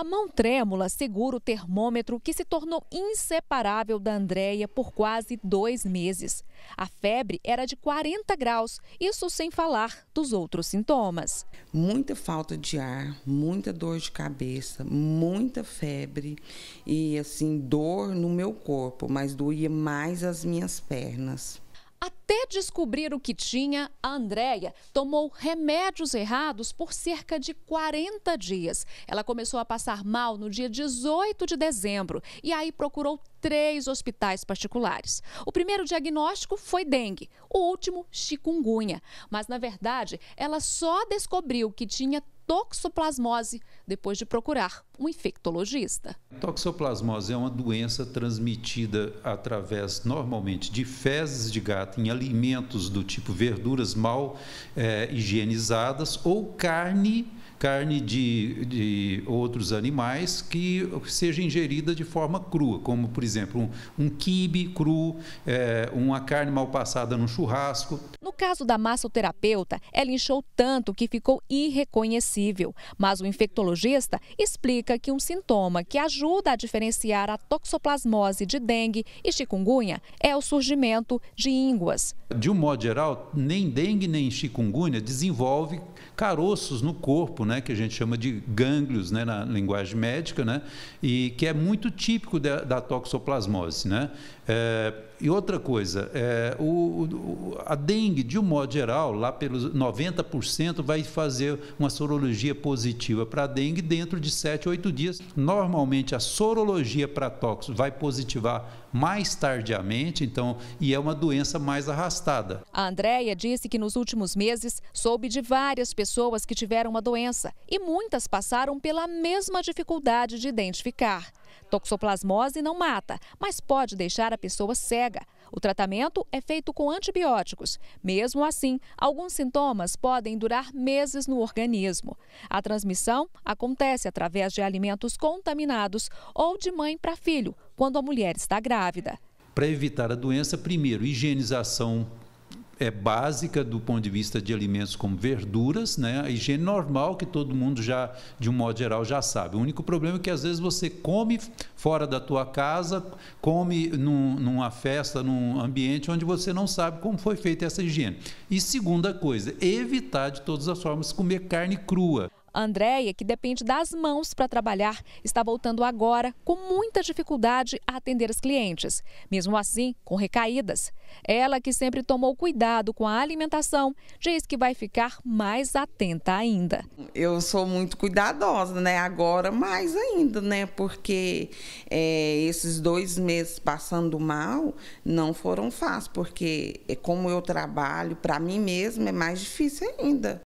A mão trêmula segura o termômetro que se tornou inseparável da Andréia por quase dois meses. A febre era de 40 graus, isso sem falar dos outros sintomas. Muita falta de ar, muita dor de cabeça, muita febre e assim dor no meu corpo, mas doía mais as minhas pernas descobrir o que tinha, a Andréia tomou remédios errados por cerca de 40 dias. Ela começou a passar mal no dia 18 de dezembro e aí procurou três hospitais particulares. O primeiro diagnóstico foi dengue, o último, chikungunya. Mas, na verdade, ela só descobriu que tinha toxoplasmose depois de procurar um infectologista. Toxoplasmose é uma doença transmitida através, normalmente, de fezes de gato em alimentos do tipo verduras mal é, higienizadas ou carne carne de, de, outros animais que seja ingerida de forma crua, como, por exemplo, um, um quibe cru, é, uma carne mal passada no churrasco caso da massoterapeuta, ela inchou tanto que ficou irreconhecível. Mas o infectologista explica que um sintoma que ajuda a diferenciar a toxoplasmose de dengue e chikungunya é o surgimento de ínguas. De um modo geral, nem dengue nem chikungunya desenvolve caroços no corpo, né, que a gente chama de gânglios né, na linguagem médica, né, e que é muito típico da, da toxoplasmose. Né? É, e outra coisa, é, o, o, a dengue, de um modo geral, lá pelos 90%, vai fazer uma sorologia positiva para a dengue dentro de 7, 8 dias. Normalmente, a sorologia para tóxicos vai positivar mais tardiamente, então, e é uma doença mais arrastada. A Andrea disse que nos últimos meses soube de várias pessoas que tiveram uma doença e muitas passaram pela mesma dificuldade de identificar. Toxoplasmose não mata, mas pode deixar a pessoa cega. O tratamento é feito com antibióticos. Mesmo assim, alguns sintomas podem durar meses no organismo. A transmissão acontece através de alimentos contaminados ou de mãe para filho, quando a mulher está grávida. Para evitar a doença, primeiro, higienização é básica do ponto de vista de alimentos como verduras, né? A higiene normal que todo mundo já, de um modo geral, já sabe. O único problema é que às vezes você come fora da tua casa, come num, numa festa, num ambiente onde você não sabe como foi feita essa higiene. E segunda coisa, evitar de todas as formas comer carne crua. Andréia, que depende das mãos para trabalhar, está voltando agora com muita dificuldade a atender os clientes, mesmo assim com recaídas. Ela, que sempre tomou cuidado com a alimentação, diz que vai ficar mais atenta ainda. Eu sou muito cuidadosa, né? Agora mais ainda, né? Porque é, esses dois meses passando mal não foram fáceis, porque é, como eu trabalho, para mim mesma é mais difícil ainda.